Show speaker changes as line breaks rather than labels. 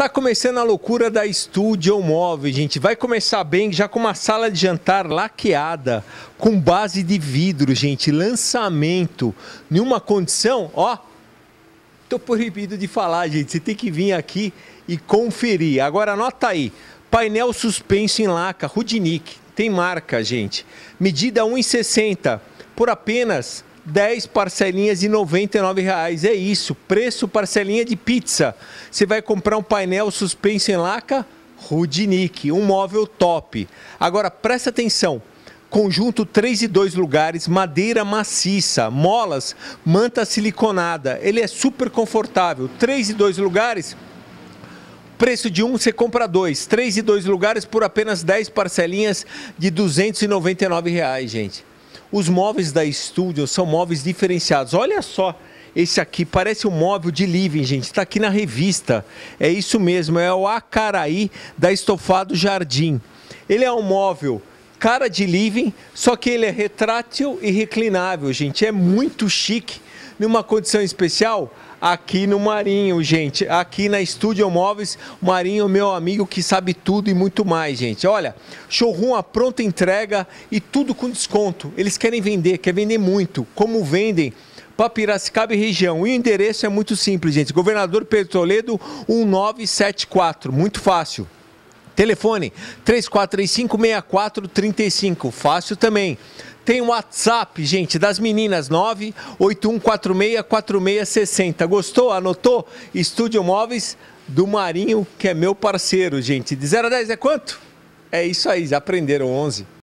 Tá começando a loucura da Studio Móvel, gente. Vai começar bem, já com uma sala de jantar laqueada, com base de vidro, gente. Lançamento, nenhuma condição, ó. Tô proibido de falar, gente. Você tem que vir aqui e conferir. Agora anota aí. Painel suspenso em laca, Rudnick. Tem marca, gente. Medida 1,60 por apenas 10 parcelinhas de R$ 99,00. É isso, preço parcelinha de pizza. Você vai comprar um painel suspenso em laca? Rudinick, um móvel top. Agora, presta atenção. Conjunto 3 e 2 lugares, madeira maciça, molas, manta siliconada. Ele é super confortável. 3 e 2 lugares, preço de um, você compra dois. Três e dois lugares por apenas 10 parcelinhas de R$ 299, reais, gente. Os móveis da Studio são móveis diferenciados. Olha só esse aqui, parece um móvel de living, gente. Está aqui na revista. É isso mesmo, é o Acaraí da Estofado Jardim. Ele é um móvel cara de living, só que ele é retrátil e reclinável, gente. É muito chique. Numa condição especial, aqui no Marinho, gente. Aqui na Estúdio Móveis, Marinho, é meu amigo que sabe tudo e muito mais, gente. Olha, showroom a pronta entrega e tudo com desconto. Eles querem vender, quer vender muito. Como vendem? para Piracicaba e região. E o endereço é muito simples, gente. Governador Pedro Toledo, 1974. Muito fácil. Telefone 34356435, fácil também. Tem o WhatsApp, gente, das meninas, 981464660. Gostou? Anotou? Estúdio Móveis do Marinho, que é meu parceiro, gente. De 0 a 10 é quanto? É isso aí, já aprenderam 11.